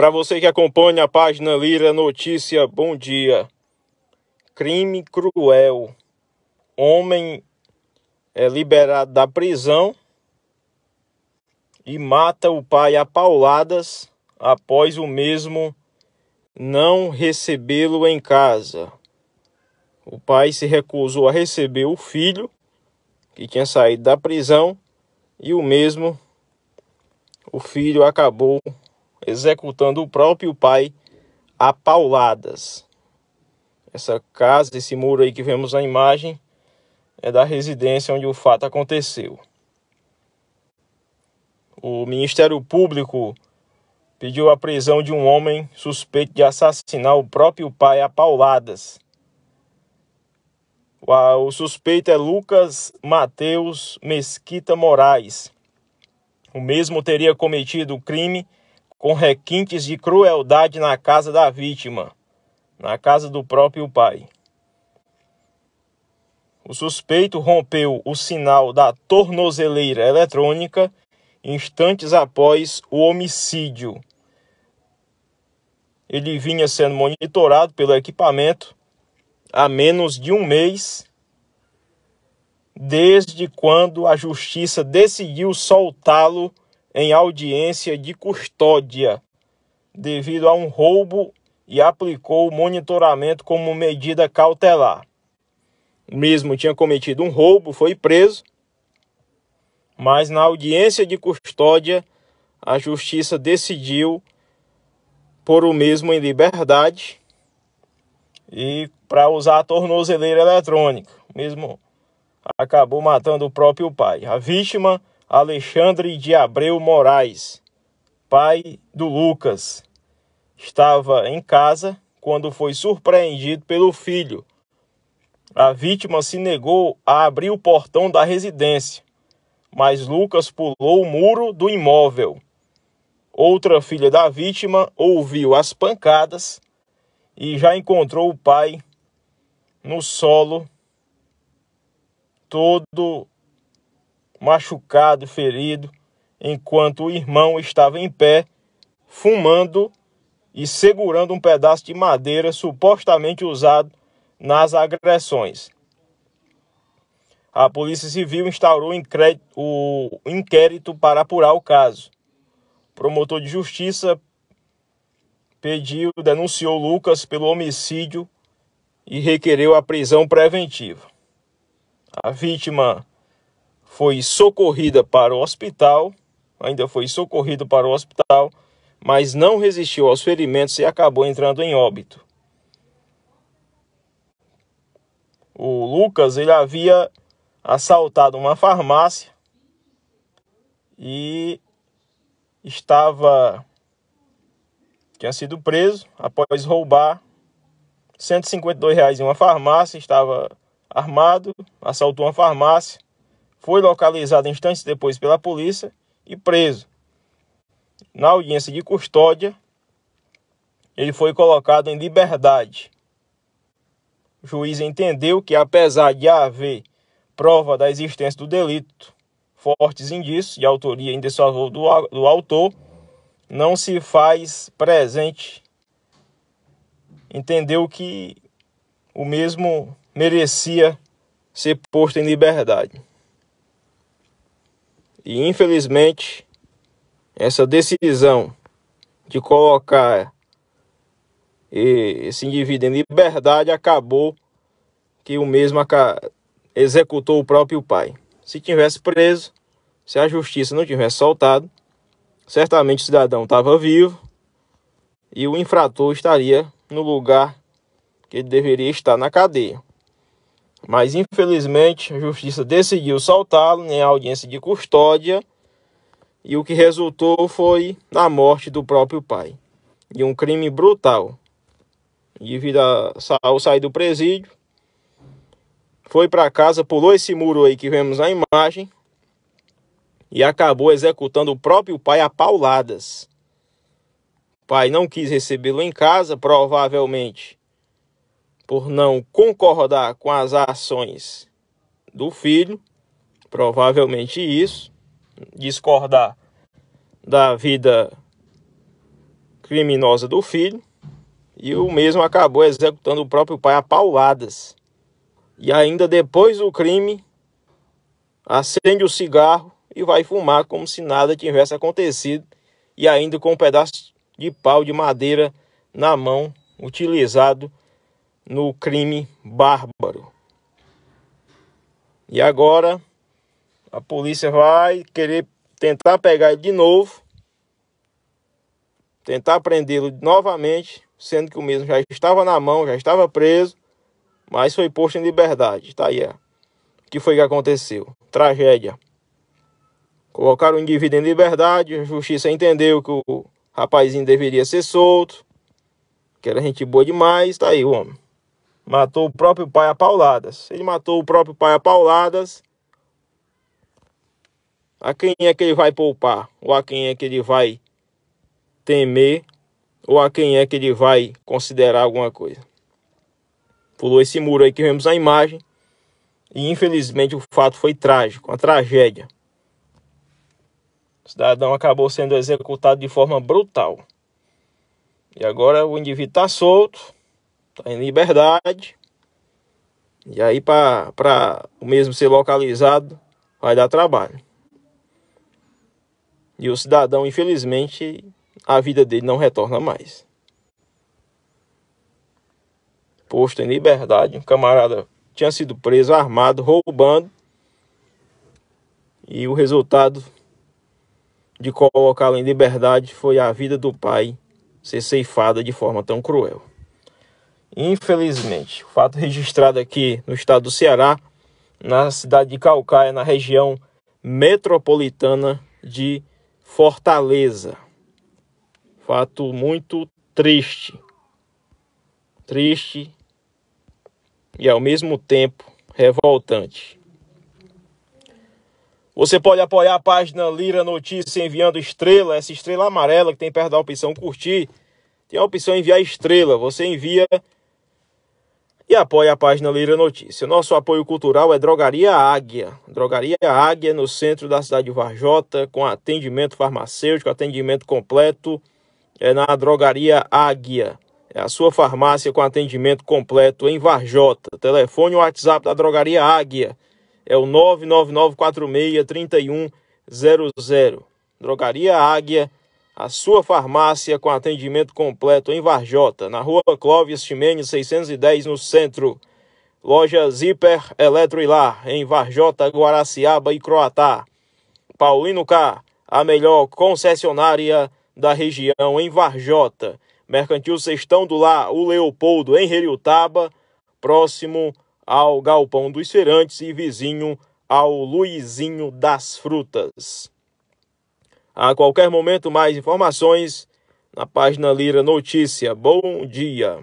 Para você que acompanha a página Lira Notícia, bom dia. Crime cruel. Homem é liberado da prisão e mata o pai a pauladas após o mesmo não recebê-lo em casa. O pai se recusou a receber o filho, que tinha saído da prisão, e o mesmo, o filho acabou executando o próprio pai a pauladas. Essa casa, esse muro aí que vemos na imagem, é da residência onde o fato aconteceu. O Ministério Público pediu a prisão de um homem suspeito de assassinar o próprio pai a pauladas. O suspeito é Lucas Mateus Mesquita Moraes. O mesmo teria cometido o crime com requintes de crueldade na casa da vítima, na casa do próprio pai. O suspeito rompeu o sinal da tornozeleira eletrônica instantes após o homicídio. Ele vinha sendo monitorado pelo equipamento há menos de um mês, desde quando a justiça decidiu soltá-lo em audiência de custódia devido a um roubo e aplicou o monitoramento como medida cautelar. O mesmo tinha cometido um roubo, foi preso, mas na audiência de custódia a justiça decidiu por o mesmo em liberdade e para usar a tornozeleira eletrônica. O mesmo acabou matando o próprio pai. A vítima Alexandre de Abreu Moraes, pai do Lucas, estava em casa quando foi surpreendido pelo filho. A vítima se negou a abrir o portão da residência, mas Lucas pulou o muro do imóvel. Outra filha da vítima ouviu as pancadas e já encontrou o pai no solo, todo machucado, ferido, enquanto o irmão estava em pé, fumando e segurando um pedaço de madeira supostamente usado nas agressões. A Polícia Civil instaurou o inquérito para apurar o caso. O promotor de justiça pediu, denunciou Lucas pelo homicídio e requereu a prisão preventiva. A vítima foi socorrida para o hospital, ainda foi socorrido para o hospital, mas não resistiu aos ferimentos e acabou entrando em óbito. O Lucas ele havia assaltado uma farmácia e estava tinha sido preso após roubar 152 reais em uma farmácia, estava armado, assaltou uma farmácia foi localizado instantes depois pela polícia e preso. Na audiência de custódia, ele foi colocado em liberdade. O juiz entendeu que, apesar de haver prova da existência do delito, fortes indícios de autoria em desfavor do, do autor, não se faz presente. Entendeu que o mesmo merecia ser posto em liberdade. E infelizmente, essa decisão de colocar esse indivíduo em liberdade acabou que o mesmo executou o próprio pai. Se tivesse preso, se a justiça não tivesse soltado, certamente o cidadão estava vivo e o infrator estaria no lugar que ele deveria estar na cadeia. Mas infelizmente a justiça decidiu soltá-lo em né, audiência de custódia e o que resultou foi a morte do próprio pai, de um crime brutal. Devido a, ao sair do presídio, foi para casa, pulou esse muro aí que vemos na imagem e acabou executando o próprio pai a pauladas. O pai não quis recebê-lo em casa, provavelmente por não concordar com as ações do filho, provavelmente isso, discordar da vida criminosa do filho, e o mesmo acabou executando o próprio pai a pauladas. E ainda depois do crime, acende o cigarro e vai fumar como se nada tivesse acontecido, e ainda com um pedaço de pau de madeira na mão utilizado no crime bárbaro. E agora a polícia vai querer tentar pegar ele de novo, tentar prendê-lo novamente, sendo que o mesmo já estava na mão, já estava preso, mas foi posto em liberdade. Tá aí. O que foi que aconteceu? Tragédia. Colocaram o indivíduo em liberdade, a justiça entendeu que o rapazinho deveria ser solto, que era gente boa demais, tá aí o homem matou o próprio pai a pauladas. Ele matou o próprio pai a pauladas. A quem é que ele vai poupar? Ou a quem é que ele vai temer? Ou a quem é que ele vai considerar alguma coisa? Pulou esse muro aí que vemos a imagem. E infelizmente o fato foi trágico, uma tragédia. O cidadão acabou sendo executado de forma brutal. E agora o indivíduo está solto em liberdade. E aí, para o mesmo ser localizado, vai dar trabalho. E o cidadão, infelizmente, a vida dele não retorna mais. Posto em liberdade, um camarada tinha sido preso armado, roubando. E o resultado de colocá-lo em liberdade foi a vida do pai ser ceifada de forma tão cruel. Infelizmente, o fato registrado aqui no estado do Ceará, na cidade de Calcaia, na região metropolitana de Fortaleza. Fato muito triste. Triste e ao mesmo tempo revoltante. Você pode apoiar a página Lira Notícia enviando estrela, essa estrela amarela que tem perto da opção curtir. Tem a opção enviar estrela. Você envia e apoie a página Leira Notícia. Nosso apoio cultural é Drogaria Águia. Drogaria Águia, no centro da cidade de Varjota, com atendimento farmacêutico, atendimento completo, é na Drogaria Águia. É a sua farmácia com atendimento completo em Varjota. Telefone e WhatsApp da Drogaria Águia é o 999463100. Drogaria Águia a sua farmácia com atendimento completo em Varjota, na rua Clóvis Chimene 610, no centro. Loja Zipper Eletro Ilar, em Varjota, Guaraciaba e Croatá. Paulino K, a melhor concessionária da região em Varjota. Mercantil Sextão do Lá, o Leopoldo, em Heriutaba, próximo ao Galpão dos Ferantes e vizinho ao Luizinho das Frutas. A qualquer momento, mais informações na página Lira Notícia. Bom dia.